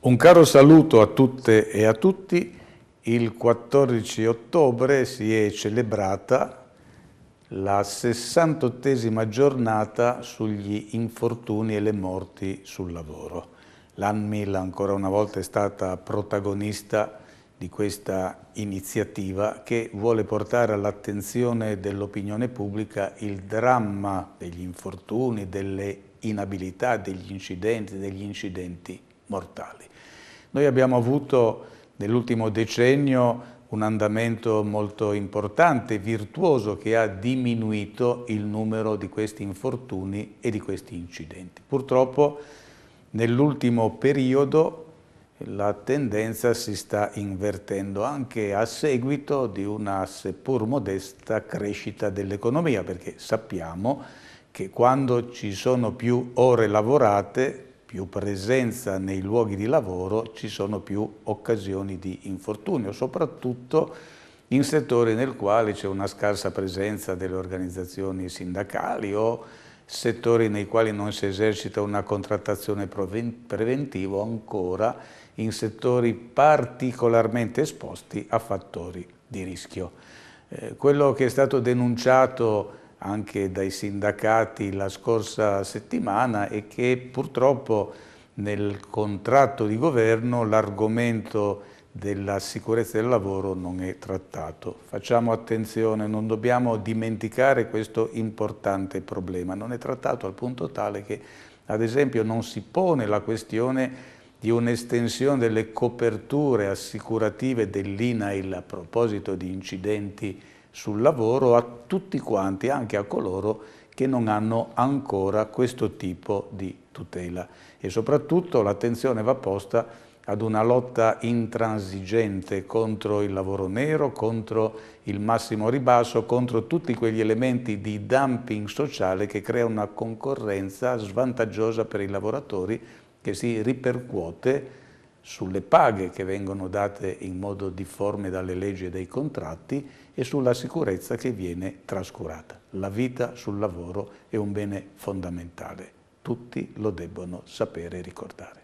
Un caro saluto a tutte e a tutti. Il 14 ottobre si è celebrata la 68esima giornata sugli infortuni e le morti sul lavoro. L'ANMIL ancora una volta è stata protagonista di questa iniziativa che vuole portare all'attenzione dell'opinione pubblica il dramma degli infortuni, delle inabilità, degli incidenti, degli incidenti mortali. Noi abbiamo avuto nell'ultimo decennio un andamento molto importante, virtuoso, che ha diminuito il numero di questi infortuni e di questi incidenti. Purtroppo nell'ultimo periodo la tendenza si sta invertendo anche a seguito di una seppur modesta crescita dell'economia, perché sappiamo che quando ci sono più ore lavorate, più presenza nei luoghi di lavoro, ci sono più occasioni di infortunio, soprattutto in settori nel quale c'è una scarsa presenza delle organizzazioni sindacali o settori nei quali non si esercita una contrattazione preventiva ancora in settori particolarmente esposti a fattori di rischio. Eh, quello che è stato denunciato anche dai sindacati la scorsa settimana è che purtroppo nel contratto di governo l'argomento della sicurezza del lavoro non è trattato. Facciamo attenzione, non dobbiamo dimenticare questo importante problema. Non è trattato al punto tale che, ad esempio, non si pone la questione di un'estensione delle coperture assicurative dell'INAIL a proposito di incidenti sul lavoro a tutti quanti, anche a coloro che non hanno ancora questo tipo di tutela. E soprattutto l'attenzione va posta ad una lotta intransigente contro il lavoro nero, contro il massimo ribasso, contro tutti quegli elementi di dumping sociale che crea una concorrenza svantaggiosa per i lavoratori che si ripercuote sulle paghe che vengono date in modo difforme dalle leggi e dai contratti e sulla sicurezza che viene trascurata. La vita sul lavoro è un bene fondamentale, tutti lo debbono sapere e ricordare.